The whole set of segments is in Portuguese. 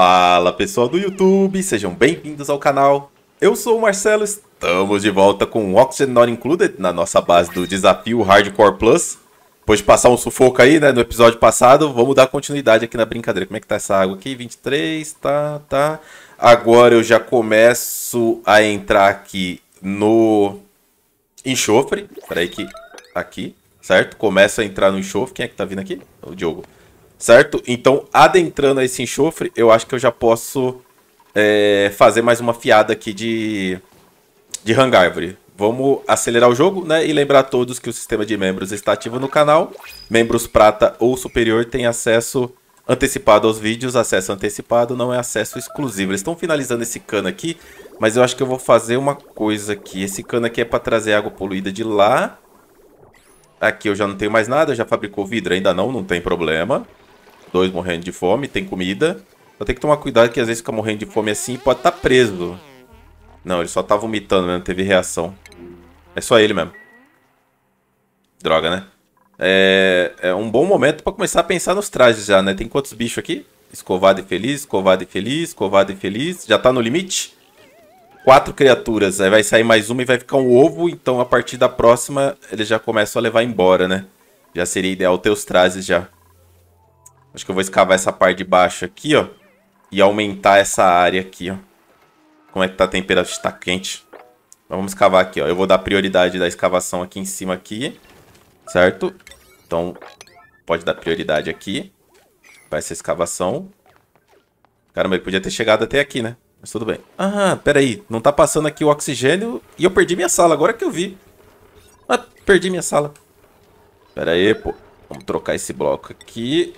Fala pessoal do YouTube, sejam bem-vindos ao canal. Eu sou o Marcelo, estamos de volta com o Oxygen Not Included na nossa base do desafio Hardcore Plus. Depois de passar um sufoco aí, né, no episódio passado, vamos dar continuidade aqui na brincadeira. Como é que tá essa água aqui? 23, tá, tá. Agora eu já começo a entrar aqui no enxofre. Peraí que... Tá aqui, certo? Começa a entrar no enxofre. Quem é que tá vindo aqui? O Diogo certo? Então, adentrando a esse enxofre, eu acho que eu já posso é, fazer mais uma fiada aqui de, de Hangárvore. Vamos acelerar o jogo, né? E lembrar a todos que o sistema de membros está ativo no canal. Membros prata ou superior têm acesso antecipado aos vídeos. Acesso antecipado não é acesso exclusivo. Eles estão finalizando esse cano aqui, mas eu acho que eu vou fazer uma coisa aqui. Esse cano aqui é para trazer água poluída de lá. Aqui eu já não tenho mais nada, já fabricou vidro? Ainda não, não tem problema dois morrendo de fome, tem comida. Só tem que tomar cuidado que às vezes fica morrendo de fome assim e pode estar tá preso. Não, ele só tá vomitando mesmo, teve reação. É só ele mesmo. Droga, né? É, é um bom momento para começar a pensar nos trajes já, né? Tem quantos bichos aqui? Escovado e feliz, escovado e feliz, escovado e feliz. Já tá no limite? Quatro criaturas. Aí vai sair mais uma e vai ficar um ovo. Então a partir da próxima eles já começam a levar embora, né? Já seria ideal ter os trajes já. Acho que eu vou escavar essa parte de baixo aqui, ó. E aumentar essa área aqui, ó. Como é que tá a temperatura? Está quente. Então vamos escavar aqui, ó. Eu vou dar prioridade da escavação aqui em cima aqui. Certo? Então, pode dar prioridade aqui. Para essa escavação. Caramba, ele podia ter chegado até aqui, né? Mas tudo bem. Ah, peraí. Não tá passando aqui o oxigênio e eu perdi minha sala. Agora que eu vi. Ah, perdi minha sala. Pera aí, pô. Vamos trocar esse bloco aqui.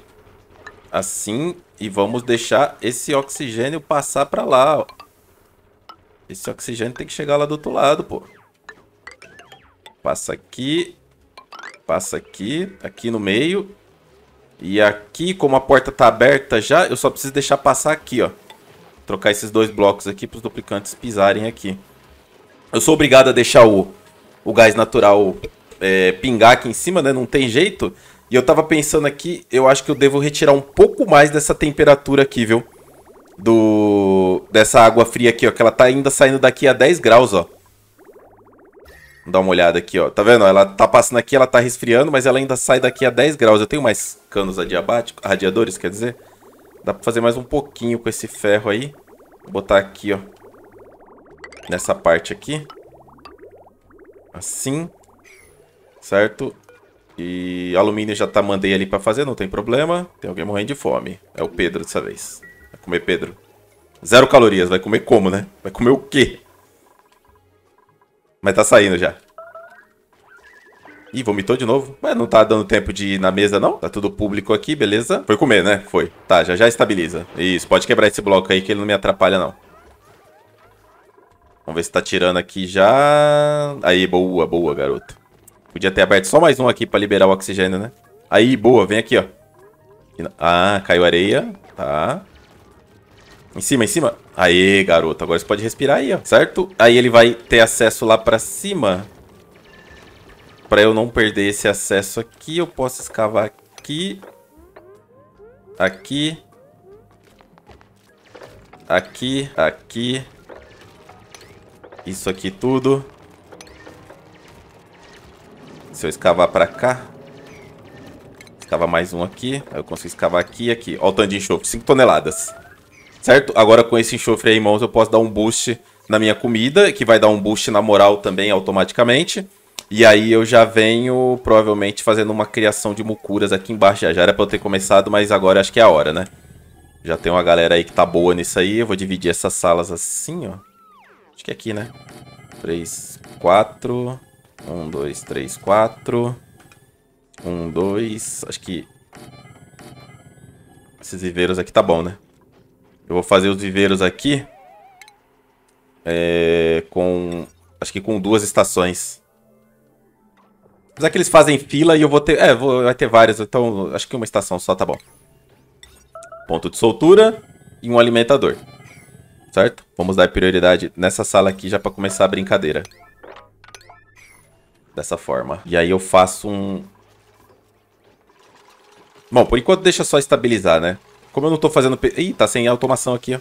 Assim, e vamos deixar esse oxigênio passar pra lá, ó. Esse oxigênio tem que chegar lá do outro lado, pô. Passa aqui. Passa aqui. Aqui no meio. E aqui, como a porta tá aberta já, eu só preciso deixar passar aqui, ó. Trocar esses dois blocos aqui para os duplicantes pisarem aqui. Eu sou obrigado a deixar o, o gás natural é, pingar aqui em cima, né? Não tem jeito. E eu tava pensando aqui, eu acho que eu devo retirar um pouco mais dessa temperatura aqui, viu? Do... Dessa água fria aqui, ó. Que ela tá ainda saindo daqui a 10 graus, ó. Vamos dar uma olhada aqui, ó. Tá vendo? Ela tá passando aqui, ela tá resfriando, mas ela ainda sai daqui a 10 graus. Eu tenho mais canos adiabáticos, radiadores, quer dizer? Dá pra fazer mais um pouquinho com esse ferro aí. Vou botar aqui, ó. Nessa parte aqui. Assim. Certo? E alumínio já tá, mandei ali pra fazer, não tem problema. Tem alguém morrendo de fome. É o Pedro dessa vez. Vai comer Pedro. Zero calorias, vai comer como, né? Vai comer o quê? Mas tá saindo já. Ih, vomitou de novo. Mas não tá dando tempo de ir na mesa, não? Tá tudo público aqui, beleza? Foi comer, né? Foi. Tá, já já estabiliza. Isso, pode quebrar esse bloco aí que ele não me atrapalha, não. Vamos ver se tá tirando aqui já... Aí, boa, boa, garoto. Podia ter aberto só mais um aqui pra liberar o oxigênio, né? Aí, boa, vem aqui, ó. Ah, caiu areia. Tá. Em cima, em cima. Aê, garoto. Agora você pode respirar aí, ó. Certo? Aí ele vai ter acesso lá pra cima. Pra eu não perder esse acesso aqui, eu posso escavar aqui. Aqui. Aqui, aqui. Isso aqui tudo. Se eu escavar pra cá... Escava mais um aqui. Aí eu consigo escavar aqui e aqui. Ó o tanto de enxofre. 5 toneladas. Certo? Agora com esse enxofre aí em mãos eu posso dar um boost na minha comida, que vai dar um boost na moral também automaticamente. E aí eu já venho provavelmente fazendo uma criação de mucuras aqui embaixo. Já, já era pra eu ter começado, mas agora acho que é a hora, né? Já tem uma galera aí que tá boa nisso aí. Eu vou dividir essas salas assim, ó. Acho que é aqui, né? 3, 4... Um, dois, três, quatro. Um, dois... Acho que... Esses viveiros aqui tá bom, né? Eu vou fazer os viveiros aqui... É... Com... Acho que com duas estações. Apesar que eles fazem fila e eu vou ter... É, vou... vai ter várias. Então, acho que uma estação só tá bom. Ponto de soltura e um alimentador. Certo? Vamos dar prioridade nessa sala aqui já pra começar a brincadeira dessa forma. E aí eu faço um... Bom, por enquanto deixa só estabilizar, né? Como eu não tô fazendo... Ih, tá sem automação aqui, ó.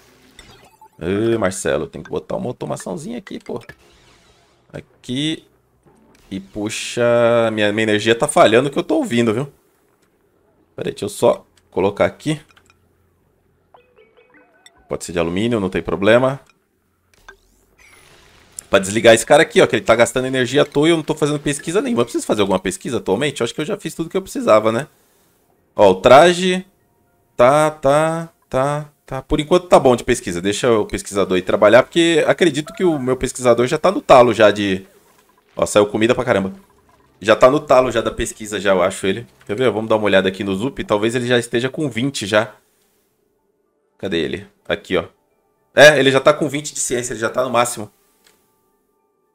Ê, Marcelo, tem que botar uma automaçãozinha aqui, pô. Aqui. E puxa... Minha, minha energia tá falhando que eu tô ouvindo, viu? Peraí, deixa eu só colocar aqui. Pode ser de alumínio, não tem problema. Pra desligar esse cara aqui, ó, que ele tá gastando energia à toa e eu não tô fazendo pesquisa nenhuma. Eu preciso fazer alguma pesquisa atualmente? Eu acho que eu já fiz tudo que eu precisava, né? Ó, o traje... Tá, tá, tá, tá. Por enquanto tá bom de pesquisa. Deixa o pesquisador ir trabalhar, porque acredito que o meu pesquisador já tá no talo já de... Ó, saiu comida pra caramba. Já tá no talo já da pesquisa, já, eu acho ele. Quer ver? Vamos dar uma olhada aqui no Zup. Talvez ele já esteja com 20 já. Cadê ele? Aqui, ó. É, ele já tá com 20 de ciência, ele já tá no máximo.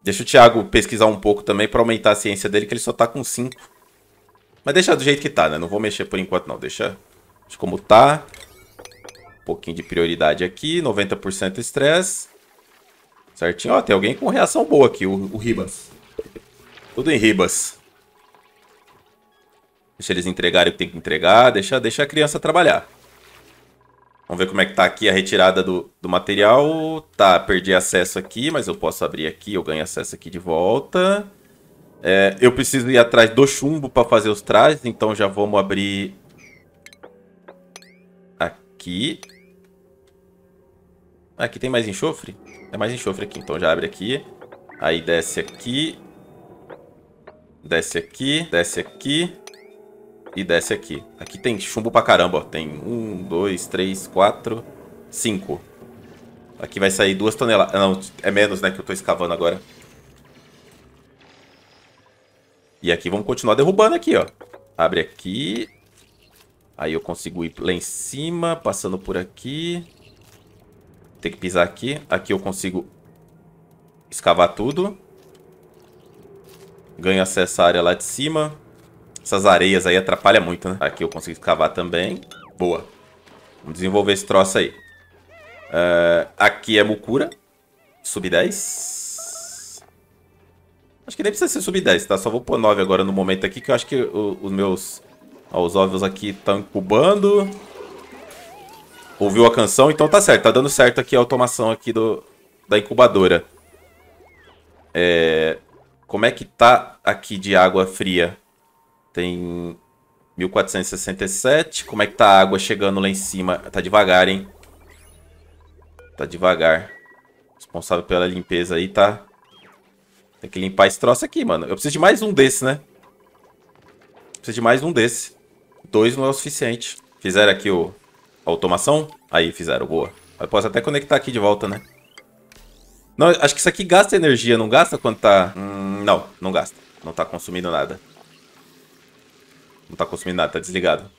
Deixa o Thiago pesquisar um pouco também para aumentar a ciência dele, que ele só tá com 5. Mas deixa do jeito que tá, né? Não vou mexer por enquanto, não. Deixa, deixa como tá. Um pouquinho de prioridade aqui. 90% estresse. Certinho. Ó, tem alguém com reação boa aqui, o, o Ribas. Tudo em Ribas. Deixa eles entregarem o que tem que entregar. Deixa, deixa a criança trabalhar. Vamos ver como é que tá aqui a retirada do, do material. Tá, perdi acesso aqui, mas eu posso abrir aqui, eu ganho acesso aqui de volta. É, eu preciso ir atrás do chumbo para fazer os trajes, então já vamos abrir aqui. Aqui tem mais enxofre? É mais enxofre aqui, então já abre aqui. Aí desce aqui. Desce aqui, desce aqui e desce aqui. Aqui tem chumbo pra caramba, ó. Tem um, dois, três, quatro, cinco. Aqui vai sair duas toneladas. Ah, não, é menos, né, que eu tô escavando agora. E aqui vamos continuar derrubando aqui, ó. Abre aqui. Aí eu consigo ir lá em cima, passando por aqui. Tem que pisar aqui. Aqui eu consigo escavar tudo. Ganho acesso à área lá de cima. Essas areias aí atrapalham muito, né? Aqui eu consegui cavar também. Boa. Vamos desenvolver esse troço aí. Uh, aqui é Mucura. Sub 10. Acho que nem precisa ser sub 10, tá? Só vou pôr 9 agora no momento aqui, que eu acho que o, os meus... Ó, os óvulos aqui estão incubando. Ouviu a canção, então tá certo. Tá dando certo aqui a automação aqui do, da incubadora. É... Como é que tá aqui de água fria? Tem 1467. Como é que tá a água chegando lá em cima? Tá devagar, hein? Tá devagar. Responsável pela limpeza aí, tá? Tem que limpar esse troço aqui, mano. Eu preciso de mais um desse, né? Preciso de mais um desse. Dois não é o suficiente. Fizeram aqui o... a automação? Aí, fizeram. Boa. Eu posso até conectar aqui de volta, né? Não, acho que isso aqui gasta energia, não gasta quando tá... Hum, não, não gasta. Não tá consumindo nada. Não tá consumindo nada, tá desligado.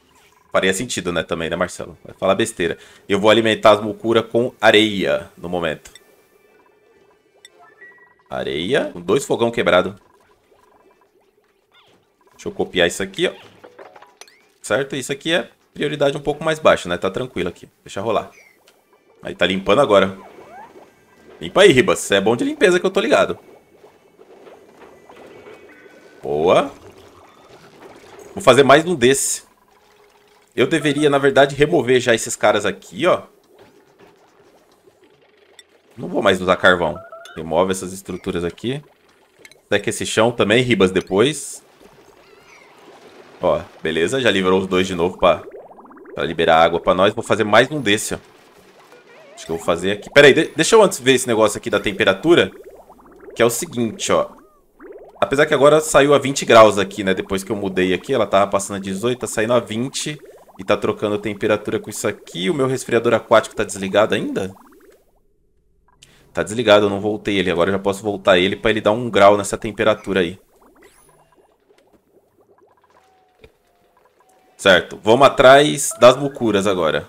Faria sentido, né, também, né, Marcelo? Vai falar besteira. Eu vou alimentar as mucuras com areia no momento. Areia. Com dois fogão quebrado. Deixa eu copiar isso aqui, ó. Certo? Isso aqui é prioridade um pouco mais baixa, né? Tá tranquilo aqui. Deixa rolar. Aí tá limpando agora. Limpa aí, Ribas. Você é bom de limpeza que eu tô ligado. Boa. Vou fazer mais um desse. Eu deveria, na verdade, remover já esses caras aqui, ó. Não vou mais usar carvão. Remove essas estruturas aqui. Seca esse chão também, ribas depois. Ó, beleza. Já livrou os dois de novo pra, pra liberar água pra nós. Vou fazer mais um desse, ó. Acho que eu vou fazer aqui. Pera aí, de deixa eu antes ver esse negócio aqui da temperatura. Que é o seguinte, ó. Apesar que agora saiu a 20 graus aqui, né? Depois que eu mudei aqui, ela tava passando a 18, tá saindo a 20 e tá trocando temperatura com isso aqui. O meu resfriador aquático tá desligado ainda? Tá desligado, eu não voltei ele. Agora eu já posso voltar ele pra ele dar um grau nessa temperatura aí. Certo, vamos atrás das mucuras agora.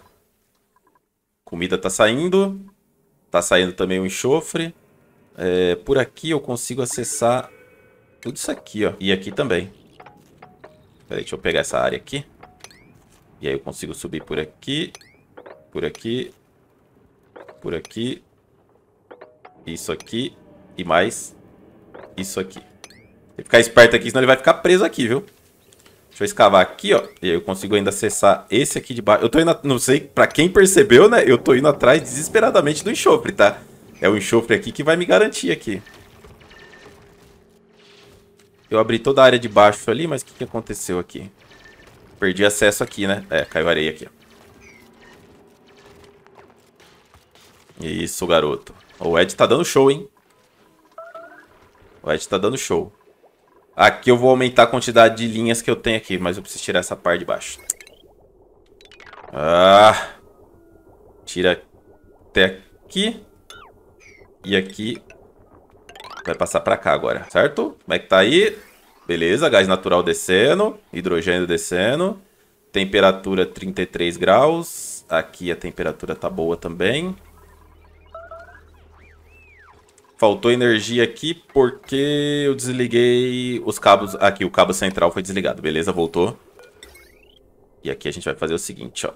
Comida tá saindo. Tá saindo também o enxofre. É, por aqui eu consigo acessar tudo isso aqui, ó. E aqui também. Peraí, deixa eu pegar essa área aqui. E aí eu consigo subir por aqui. Por aqui. Por aqui. Isso aqui. E mais isso aqui. Tem que ficar esperto aqui, senão ele vai ficar preso aqui, viu? Deixa eu escavar aqui, ó. E aí eu consigo ainda acessar esse aqui de baixo. Eu tô indo... Não sei, pra quem percebeu, né? Eu tô indo atrás desesperadamente do enxofre, tá? É o enxofre aqui que vai me garantir aqui. Eu abri toda a área de baixo ali, mas o que, que aconteceu aqui? Perdi acesso aqui, né? É, caiu areia aqui. Isso, garoto. O Ed tá dando show, hein? O Ed tá dando show. Aqui eu vou aumentar a quantidade de linhas que eu tenho aqui, mas eu preciso tirar essa parte de baixo. Ah! Tira até aqui. E aqui Vai passar pra cá agora, certo? Como é que tá aí? Beleza, gás natural descendo, hidrogênio descendo. Temperatura 33 graus. Aqui a temperatura tá boa também. Faltou energia aqui porque eu desliguei os cabos... Aqui, o cabo central foi desligado. Beleza, voltou. E aqui a gente vai fazer o seguinte, ó.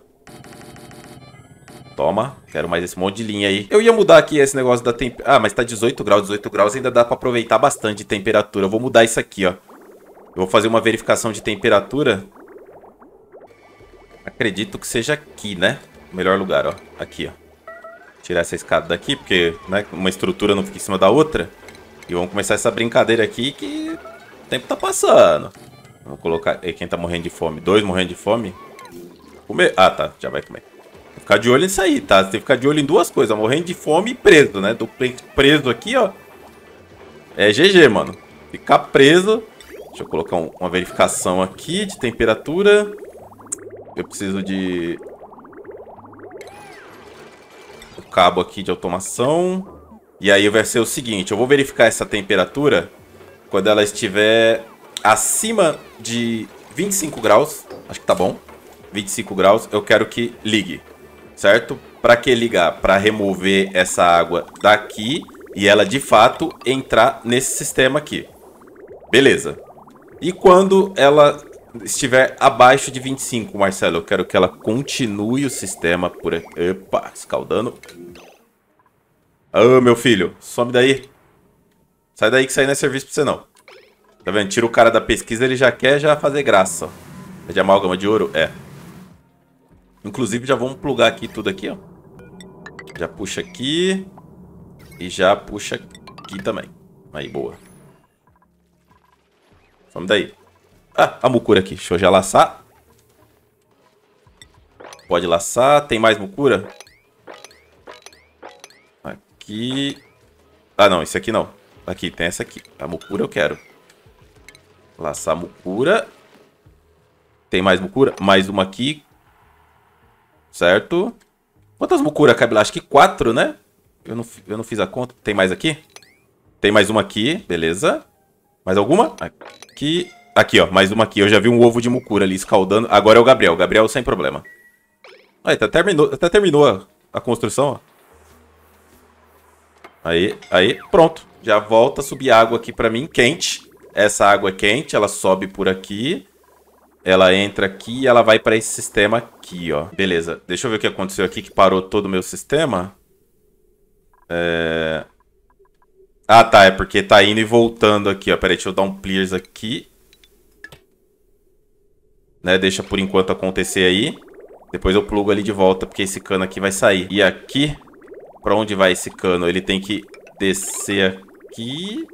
Toma. Quero mais esse monte de linha aí. Eu ia mudar aqui esse negócio da temperatura. Ah, mas tá 18 graus. 18 graus ainda dá pra aproveitar bastante de temperatura. Eu vou mudar isso aqui, ó. Eu vou fazer uma verificação de temperatura. Acredito que seja aqui, né? O melhor lugar, ó. Aqui, ó. Tirar essa escada daqui, porque né, uma estrutura não fica em cima da outra. E vamos começar essa brincadeira aqui que o tempo tá passando. Vou colocar... E quem tá morrendo de fome? Dois morrendo de fome? Comer... Ah, tá. Já vai comer. Ficar de olho nisso aí, tá? Você tem que ficar de olho em duas coisas, morrendo de fome e preso, né? Tô preso aqui, ó. É GG, mano. Ficar preso. Deixa eu colocar um, uma verificação aqui de temperatura. Eu preciso de... O cabo aqui de automação. E aí vai ser o seguinte, eu vou verificar essa temperatura quando ela estiver acima de 25 graus. Acho que tá bom. 25 graus, eu quero que ligue certo? Para que ligar? Para remover essa água daqui e ela de fato entrar nesse sistema aqui. Beleza. E quando ela estiver abaixo de 25, Marcelo, eu quero que ela continue o sistema por aqui. Epa, escaldando. Ah, oh, meu filho, some daí. Sai daí que isso aí não é serviço pra você não. Tá vendo? Tira o cara da pesquisa, ele já quer já fazer graça. É de amálgama de ouro? É. Inclusive, já vamos plugar aqui tudo aqui, ó. Já puxa aqui. E já puxa aqui também. Aí, boa. Vamos daí. Ah, a mucura aqui. Deixa eu já laçar. Pode laçar. Tem mais mucura? Aqui. Ah, não. Esse aqui não. Aqui, tem essa aqui. A mucura eu quero. Laçar mucura. Tem mais mucura? Mais uma aqui. Certo? Quantas mucuras cabe lá? Acho que quatro, né? Eu não, eu não fiz a conta. Tem mais aqui? Tem mais uma aqui, beleza. Mais alguma? Aqui. Aqui, ó. Mais uma aqui. Eu já vi um ovo de mucura ali escaldando. Agora é o Gabriel. Gabriel sem problema. Aí, tá, terminou, até tá, terminou a, a construção, ó. Aí, aí, pronto. Já volta a subir água aqui pra mim, quente. Essa água é quente, ela sobe por aqui. Ela entra aqui e ela vai para esse sistema aqui, ó. Beleza. Deixa eu ver o que aconteceu aqui que parou todo o meu sistema. É... Ah, tá. É porque tá indo e voltando aqui, ó. Peraí, deixa eu dar um clears aqui. Né? Deixa por enquanto acontecer aí. Depois eu plugo ali de volta, porque esse cano aqui vai sair. E aqui, pra onde vai esse cano? Ele tem que descer aqui.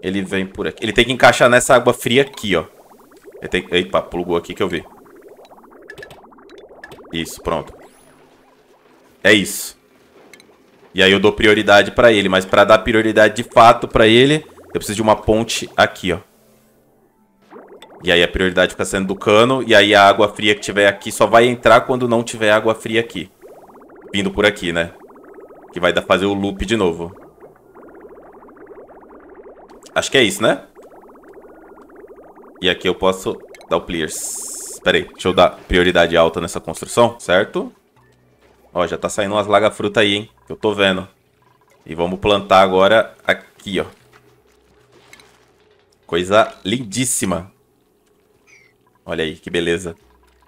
Ele vem por aqui. Ele tem que encaixar nessa água fria aqui, ó. Tem... Epa, plugou aqui que eu vi. Isso, pronto. É isso. E aí eu dou prioridade pra ele, mas pra dar prioridade de fato pra ele, eu preciso de uma ponte aqui, ó. E aí a prioridade fica sendo do cano, e aí a água fria que tiver aqui só vai entrar quando não tiver água fria aqui. Vindo por aqui, né? Que vai dar fazer o loop de novo. Acho que é isso, né? E aqui eu posso dar o players. Pera aí, deixa eu dar prioridade alta nessa construção, certo? Ó, já tá saindo umas laga-fruta aí, hein? Que eu tô vendo. E vamos plantar agora aqui, ó. Coisa lindíssima. Olha aí, que beleza.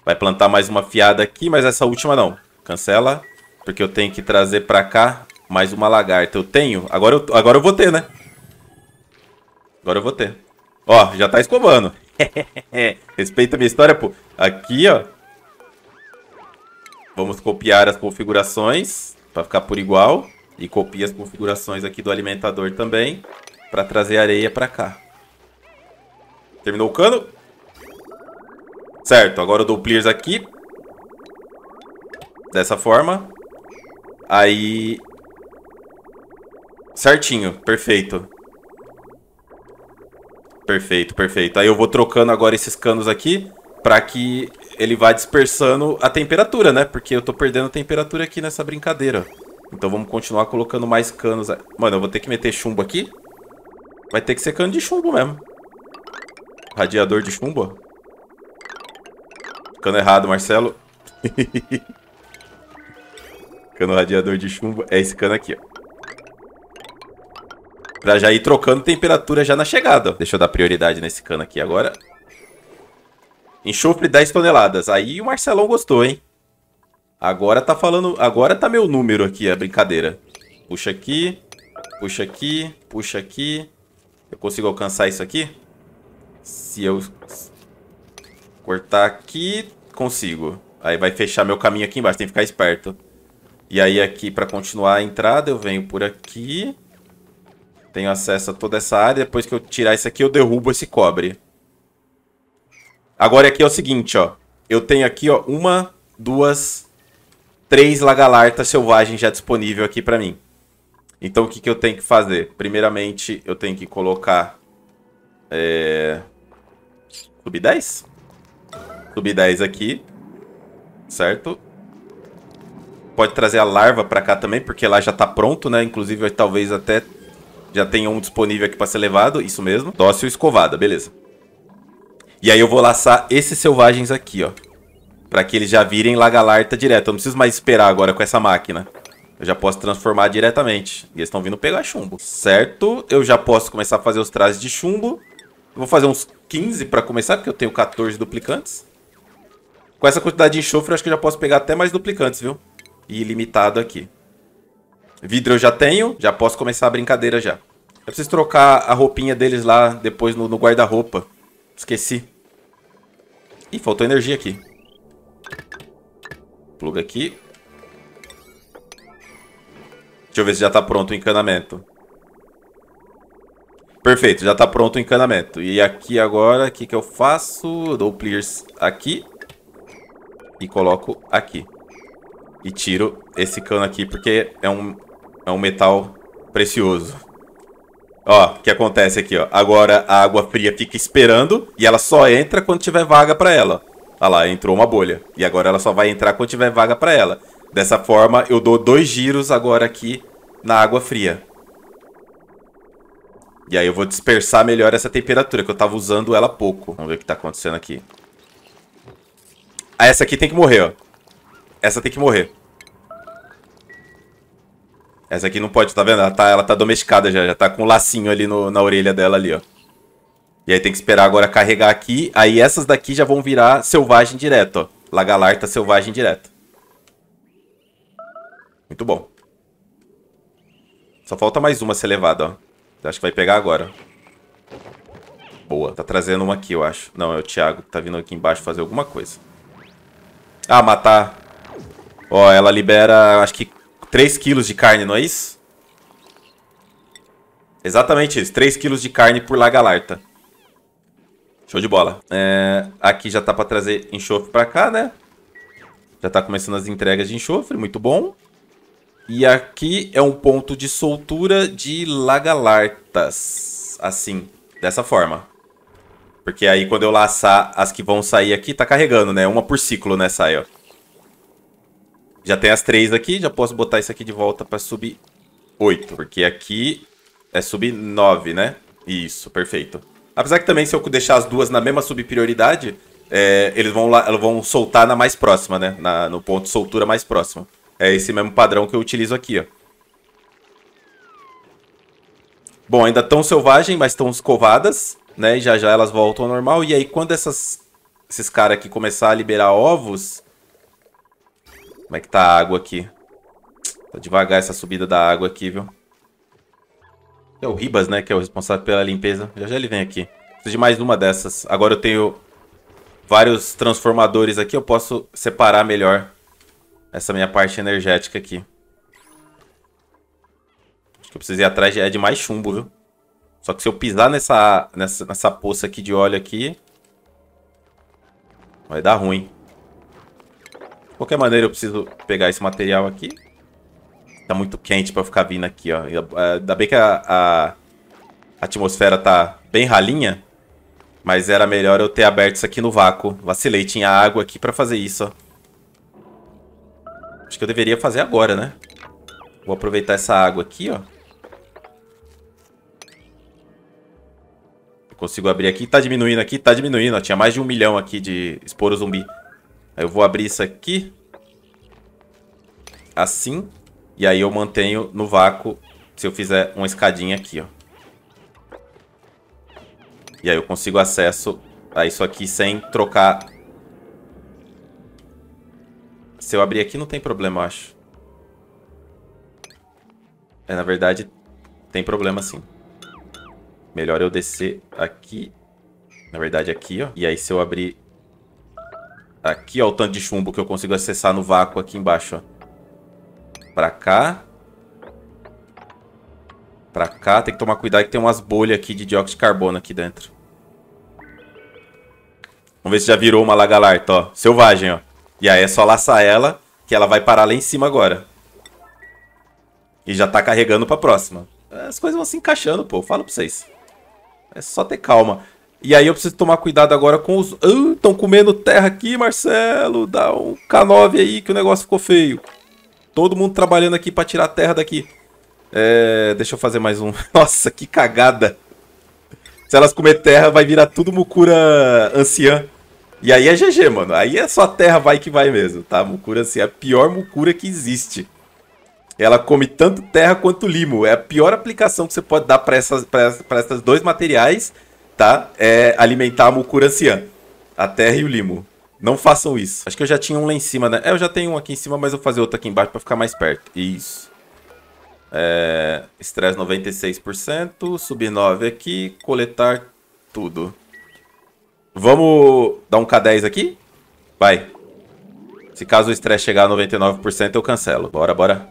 Vai plantar mais uma fiada aqui, mas essa última não. Cancela, porque eu tenho que trazer pra cá mais uma lagarta. Eu tenho? Agora eu, agora eu vou ter, né? Agora eu vou ter. Ó, já tá escovando. Respeita a minha história, pô. Aqui, ó. Vamos copiar as configurações para ficar por igual. E copia as configurações aqui do alimentador também para trazer areia para cá. Terminou o cano? Certo, agora eu dou clears aqui. Dessa forma. Aí... Certinho, perfeito. Perfeito, perfeito. Aí eu vou trocando agora esses canos aqui para que ele vá dispersando a temperatura, né? Porque eu tô perdendo temperatura aqui nessa brincadeira. Então vamos continuar colocando mais canos. Mano, eu vou ter que meter chumbo aqui. Vai ter que ser cano de chumbo mesmo. Radiador de chumbo. Cano errado, Marcelo. cano radiador de chumbo é esse cano aqui, ó. Pra já ir trocando temperatura já na chegada. Deixa eu dar prioridade nesse cano aqui agora. Enxofre 10 toneladas. Aí o Marcelão gostou, hein? Agora tá falando... Agora tá meu número aqui, a brincadeira. Puxa aqui. Puxa aqui. Puxa aqui. Eu consigo alcançar isso aqui? Se eu... Cortar aqui... Consigo. Aí vai fechar meu caminho aqui embaixo. Tem que ficar esperto. E aí aqui, pra continuar a entrada, eu venho por aqui... Tenho acesso a toda essa área. Depois que eu tirar isso aqui, eu derrubo esse cobre. Agora aqui é o seguinte, ó. Eu tenho aqui, ó, uma, duas, três lagalartas selvagens já disponível aqui pra mim. Então o que, que eu tenho que fazer? Primeiramente, eu tenho que colocar... É... Subir 10? sub 10 aqui. Certo? Pode trazer a larva pra cá também, porque lá já tá pronto, né? Inclusive, talvez até já tem um disponível aqui pra ser levado, isso mesmo. Dócil escovada, beleza. E aí eu vou laçar esses selvagens aqui, ó. Pra que eles já virem lagalarta direto. Eu não preciso mais esperar agora com essa máquina. Eu já posso transformar diretamente. E eles estão vindo pegar chumbo. Certo, eu já posso começar a fazer os trajes de chumbo. Eu vou fazer uns 15 pra começar, porque eu tenho 14 duplicantes. Com essa quantidade de enxofre, eu acho que eu já posso pegar até mais duplicantes, viu? E ilimitado aqui. Vidro eu já tenho, já posso começar a brincadeira já. Eu preciso trocar a roupinha deles lá depois no, no guarda-roupa. Esqueci. Ih, faltou energia aqui. Pluga aqui. Deixa eu ver se já tá pronto o encanamento. Perfeito, já tá pronto o encanamento. E aqui agora, o que, que eu faço? Eu dou o clears aqui. E coloco aqui. E tiro esse cano aqui, porque é um é um metal precioso. Ó, o que acontece aqui, ó. Agora a água fria fica esperando e ela só entra quando tiver vaga para ela. Olha tá lá, entrou uma bolha. E agora ela só vai entrar quando tiver vaga para ela. Dessa forma, eu dou dois giros agora aqui na água fria. E aí eu vou dispersar melhor essa temperatura, que eu tava usando ela pouco. Vamos ver o que tá acontecendo aqui. Ah, essa aqui tem que morrer, ó. Essa tem que morrer. Essa aqui não pode, tá vendo? Ela tá, ela tá domesticada já, já tá com um lacinho ali no, na orelha dela ali, ó. E aí tem que esperar agora carregar aqui. Aí essas daqui já vão virar selvagem direto, ó. Lagalarta selvagem direto. Muito bom. Só falta mais uma ser levada, ó. Acho que vai pegar agora. Boa, tá trazendo uma aqui, eu acho. Não, é o Thiago que tá vindo aqui embaixo fazer alguma coisa. Ah, matar. Ó, ela libera, acho que 3 quilos de carne, não é isso? Exatamente isso, 3 quilos de carne por lagalarta. Show de bola. É, aqui já tá pra trazer enxofre pra cá, né? Já tá começando as entregas de enxofre, muito bom. E aqui é um ponto de soltura de lagalartas. Assim, dessa forma. Porque aí quando eu laçar as que vão sair aqui, tá carregando, né? Uma por ciclo, né? Sai, ó. Já tem as três aqui, já posso botar isso aqui de volta para sub 8, porque aqui é sub 9, né? Isso, perfeito. Apesar que também se eu deixar as duas na mesma subprioridade, é, eles vão, lá, vão soltar na mais próxima, né? Na, no ponto de soltura mais próximo. É esse mesmo padrão que eu utilizo aqui, ó. Bom, ainda estão selvagem, mas estão escovadas, né? já já elas voltam ao normal. E aí quando essas, esses caras aqui começar a liberar ovos, como é que tá a água aqui? Tá devagar essa subida da água aqui, viu? É o Ribas, né? Que é o responsável pela limpeza. Já já ele vem aqui. Preciso de mais uma dessas. Agora eu tenho vários transformadores aqui. Eu posso separar melhor essa minha parte energética aqui. Acho que eu preciso ir atrás de, é de mais chumbo, viu? Só que se eu pisar nessa, nessa, nessa poça aqui de óleo aqui... Vai dar ruim qualquer maneira, eu preciso pegar esse material aqui. Tá muito quente pra ficar vindo aqui, ó. É, ainda bem que a, a, atmosfera tá bem ralinha. Mas era melhor eu ter aberto isso aqui no vácuo. Vacilei, tinha água aqui pra fazer isso, ó. Acho que eu deveria fazer agora, né? Vou aproveitar essa água aqui, ó. consigo abrir aqui. Tá diminuindo aqui, tá diminuindo. Ó. Tinha mais de um milhão aqui de esporo zumbi. Aí eu vou abrir isso aqui. Assim. E aí eu mantenho no vácuo se eu fizer uma escadinha aqui, ó. E aí eu consigo acesso a isso aqui sem trocar. Se eu abrir aqui não tem problema, eu acho. É, na verdade, tem problema sim. Melhor eu descer aqui. Na verdade, aqui, ó. E aí se eu abrir Tá aqui, ó, o tanto de chumbo que eu consigo acessar no vácuo aqui embaixo, ó. Pra cá. Pra cá. Tem que tomar cuidado que tem umas bolhas aqui de dióxido de carbono aqui dentro. Vamos ver se já virou uma lagalarta, ó. Selvagem, ó. E aí é só laçar ela, que ela vai parar lá em cima agora. E já tá carregando pra próxima. As coisas vão se encaixando, pô. Falo pra vocês. É só ter calma. E aí eu preciso tomar cuidado agora com os. Estão comendo terra aqui, Marcelo. Dá um K9 aí que o negócio ficou feio. Todo mundo trabalhando aqui para tirar a terra daqui. É... Deixa eu fazer mais um. Nossa, que cagada. Se elas comer terra, vai virar tudo mucura anciã. E aí é GG, mano. Aí é só terra vai que vai mesmo, tá? Mucura anciã é a pior mucura que existe. Ela come tanto terra quanto limo. É a pior aplicação que você pode dar para essas, pra, pra essas dois materiais tá? É alimentar a anciã. a terra e o limo. Não façam isso. Acho que eu já tinha um lá em cima, né? É, eu já tenho um aqui em cima, mas eu vou fazer outro aqui embaixo pra ficar mais perto. Isso. É, estresse 96%, sub 9 aqui, coletar tudo. Vamos dar um K10 aqui? Vai. Se caso o estresse chegar a 99%, eu cancelo. Bora, bora.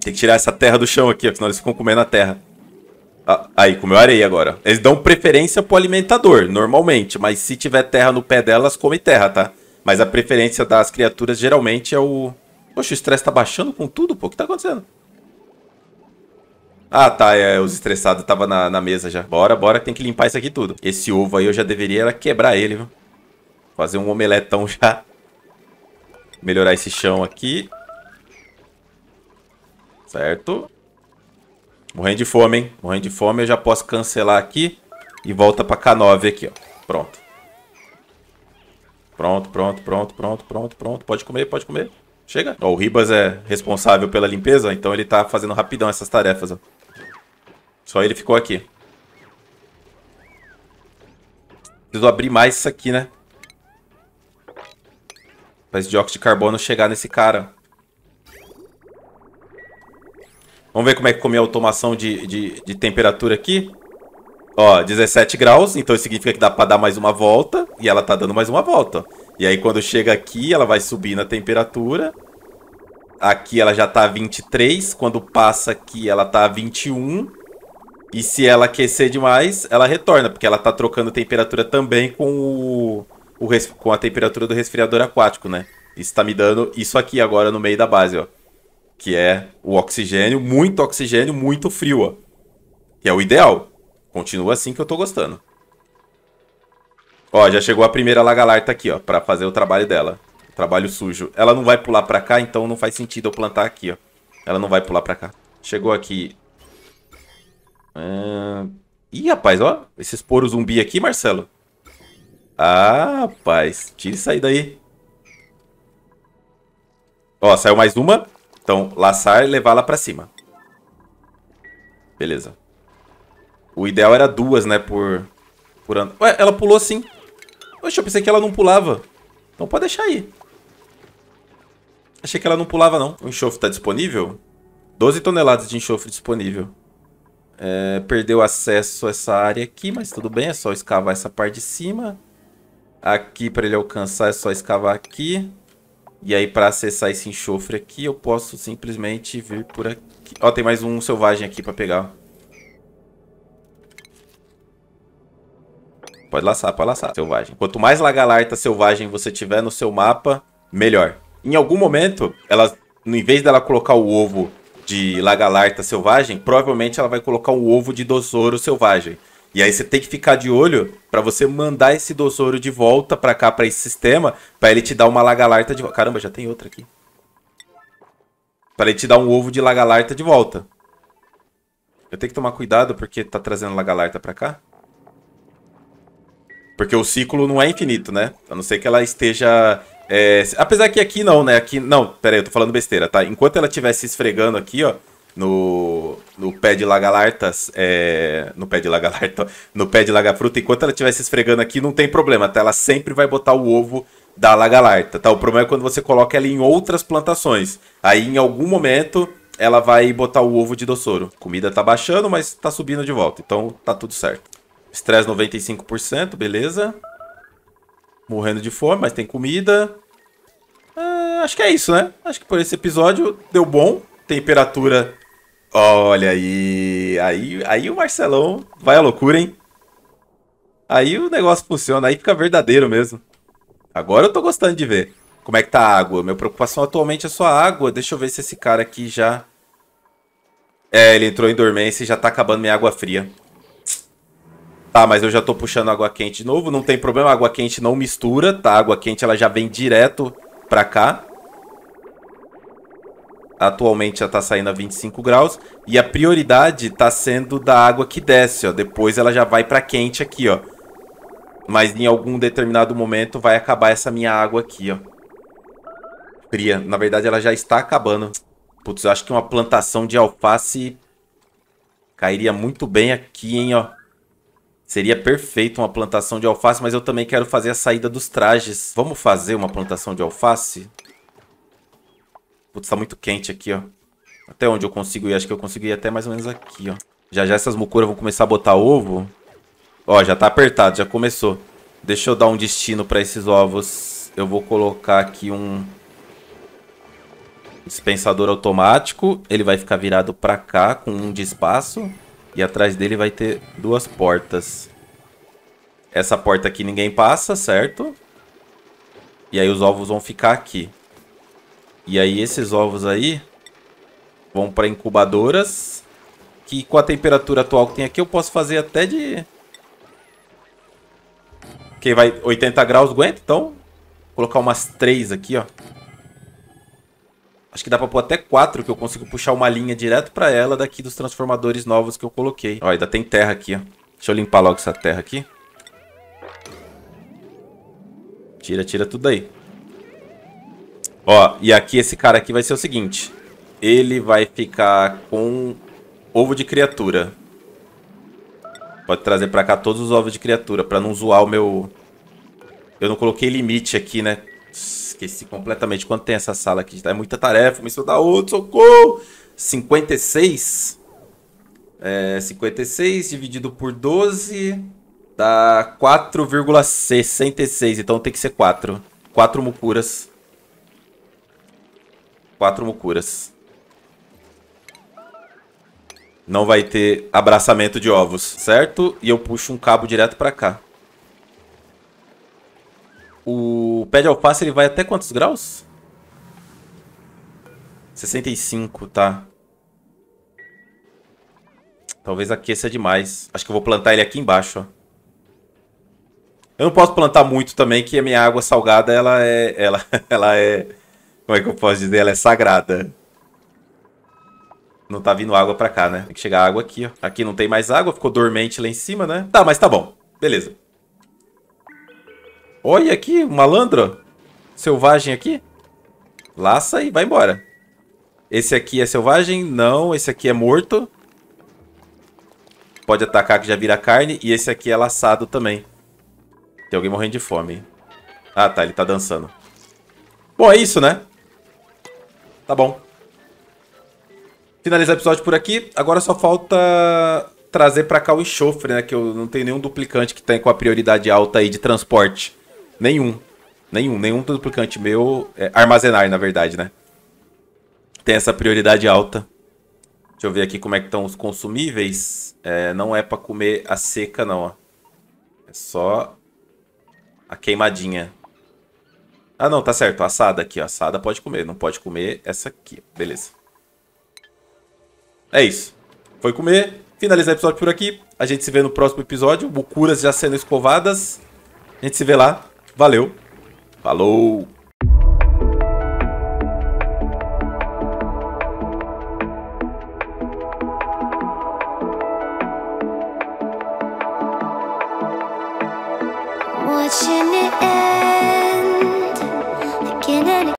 Tem que tirar essa terra do chão aqui, ó, senão eles ficam comendo a terra. Ah, aí, comeu areia agora. Eles dão preferência pro alimentador, normalmente. Mas se tiver terra no pé delas, come terra, tá? Mas a preferência das criaturas geralmente é o. Poxa, o estresse tá baixando com tudo, pô. O que tá acontecendo? Ah, tá. É, os estressados tava na, na mesa já. Bora, bora, que tem que limpar isso aqui tudo. Esse ovo aí eu já deveria quebrar ele, viu? Fazer um omeletão já. Melhorar esse chão aqui. Certo. Morrendo de fome, hein? Morrendo de fome, eu já posso cancelar aqui. E volta pra K9 aqui, ó. Pronto. Pronto, pronto, pronto, pronto, pronto, pronto. Pode comer, pode comer. Chega. Ó, o Ribas é responsável pela limpeza, então ele tá fazendo rapidão essas tarefas, ó. Só ele ficou aqui. Preciso abrir mais isso aqui, né? Pra esse dióxido de carbono chegar nesse cara. Vamos ver como é que come a automação de, de, de temperatura aqui. Ó, 17 graus, então isso significa que dá pra dar mais uma volta. E ela tá dando mais uma volta, E aí quando chega aqui, ela vai subir na temperatura. Aqui ela já tá 23, quando passa aqui ela tá 21. E se ela aquecer demais, ela retorna, porque ela tá trocando temperatura também com o, o com a temperatura do resfriador aquático, né? Isso tá me dando isso aqui agora no meio da base, ó que é o oxigênio, muito oxigênio, muito frio, que é o ideal. Continua assim que eu tô gostando. Ó, já chegou a primeira lagalarta aqui, ó, pra fazer o trabalho dela. O trabalho sujo. Ela não vai pular pra cá, então não faz sentido eu plantar aqui, ó. Ela não vai pular pra cá. Chegou aqui. É... Ih, rapaz, ó. Esse esporo zumbi aqui, Marcelo. Ah, rapaz. Tira isso aí daí. Ó, saiu mais uma. Então, laçar e levá-la pra cima. Beleza. O ideal era duas, né, por... por Ué, ela pulou sim. Poxa, eu pensei que ela não pulava. Então pode deixar aí. Achei que ela não pulava, não. O enxofre tá disponível? 12 toneladas de enxofre disponível. É, perdeu acesso a essa área aqui, mas tudo bem. É só escavar essa parte de cima. Aqui, para ele alcançar, é só escavar aqui. E aí para acessar esse enxofre aqui, eu posso simplesmente vir por aqui. Ó, tem mais um selvagem aqui para pegar, Pode laçar, pode laçar, selvagem. Quanto mais lagalarta selvagem você tiver no seu mapa, melhor. Em algum momento, ela, em vez dela colocar o ovo de lagalarta selvagem, provavelmente ela vai colocar o ovo de dosouro selvagem. E aí você tem que ficar de olho para você mandar esse dosouro de volta para cá, para esse sistema, para ele te dar uma lagalarta de volta. Caramba, já tem outra aqui. Para ele te dar um ovo de lagalarta de volta. Eu tenho que tomar cuidado porque tá trazendo lagalarta para cá. Porque o ciclo não é infinito, né? A não ser que ela esteja... É... Apesar que aqui não, né? Aqui... Não, pera aí, eu tô falando besteira, tá? Enquanto ela estiver se esfregando aqui, ó no, no pé de lagalartas, é, no pé de lagalarta, no pé de lagafruta, enquanto ela estiver se esfregando aqui, não tem problema, tá? Ela sempre vai botar o ovo da lagalarta, tá? O problema é quando você coloca ela em outras plantações. Aí, em algum momento, ela vai botar o ovo de doçoro. Comida tá baixando, mas tá subindo de volta, então tá tudo certo. Estresse 95%, beleza. Morrendo de fome, mas tem comida. Ah, acho que é isso, né? Acho que por esse episódio deu bom. Temperatura Olha aí, aí, aí o Marcelão vai à loucura, hein? Aí o negócio funciona, aí fica verdadeiro mesmo. Agora eu tô gostando de ver. Como é que tá a água? Minha preocupação atualmente é só a água. Deixa eu ver se esse cara aqui já... É, ele entrou em dormência e já tá acabando minha água fria. Tá, mas eu já tô puxando água quente de novo. Não tem problema, água quente não mistura, tá? água quente ela já vem direto pra cá. Atualmente já está saindo a 25 graus. E a prioridade está sendo da água que desce, ó. Depois ela já vai para quente aqui, ó. Mas em algum determinado momento vai acabar essa minha água aqui, ó. Fria. Na verdade, ela já está acabando. Putz, eu acho que uma plantação de alface cairia muito bem aqui, hein, ó. Seria perfeito uma plantação de alface, mas eu também quero fazer a saída dos trajes. Vamos fazer uma plantação de alface? Putz, tá muito quente aqui, ó. Até onde eu consigo ir? Acho que eu consigo ir até mais ou menos aqui, ó. Já já essas mucuras vão começar a botar ovo. Ó, já tá apertado, já começou. Deixa eu dar um destino pra esses ovos. Eu vou colocar aqui um dispensador automático. Ele vai ficar virado pra cá com um de espaço. E atrás dele vai ter duas portas. Essa porta aqui ninguém passa, certo? E aí os ovos vão ficar aqui. E aí esses ovos aí vão para incubadoras, que com a temperatura atual que tem aqui eu posso fazer até de... Ok, vai 80 graus, aguenta, então colocar umas três aqui, ó. Acho que dá pra pôr até quatro, que eu consigo puxar uma linha direto pra ela daqui dos transformadores novos que eu coloquei. Ó, ainda tem terra aqui, ó. Deixa eu limpar logo essa terra aqui. Tira, tira tudo aí. Ó, e aqui esse cara aqui vai ser o seguinte. Ele vai ficar com ovo de criatura. Pode trazer pra cá todos os ovos de criatura, pra não zoar o meu... Eu não coloquei limite aqui, né? Esqueci completamente quanto tem essa sala aqui. É muita tarefa, mas isso dar outro, socorro! 56? É, 56 dividido por 12 dá 4,66, então tem que ser 4. 4 mucuras. Quatro mucuras. Não vai ter abraçamento de ovos, certo? E eu puxo um cabo direto pra cá. O pé de alface ele vai até quantos graus? 65, tá. Talvez aqueça demais. Acho que eu vou plantar ele aqui embaixo, ó. Eu não posso plantar muito também, que a minha água salgada, ela é... Ela, ela é... Como é que eu posso dizer? Ela é sagrada. Não tá vindo água pra cá, né? Tem que chegar água aqui, ó. Aqui não tem mais água, ficou dormente lá em cima, né? Tá, mas tá bom. Beleza. Olha aqui, malandro. Selvagem aqui. Laça e vai embora. Esse aqui é selvagem? Não. Esse aqui é morto. Pode atacar que já vira carne. E esse aqui é laçado também. Tem alguém morrendo de fome. Ah, tá. Ele tá dançando. Bom, é isso, né? Tá bom. Finalizar o episódio por aqui. Agora só falta trazer para cá o enxofre, né? Que eu não tenho nenhum duplicante que tenha tá com a prioridade alta aí de transporte. Nenhum. Nenhum. Nenhum duplicante meu. É, armazenar, na verdade, né? Tem essa prioridade alta. Deixa eu ver aqui como é que estão os consumíveis. É, não é para comer a seca, não, ó. É só a queimadinha. Ah, não, tá certo. Assada aqui, ó. Assada pode comer. Não pode comer essa aqui. Beleza. É isso. Foi comer. Finalizar o episódio por aqui. A gente se vê no próximo episódio. Bucuras já sendo escovadas. A gente se vê lá. Valeu. Falou.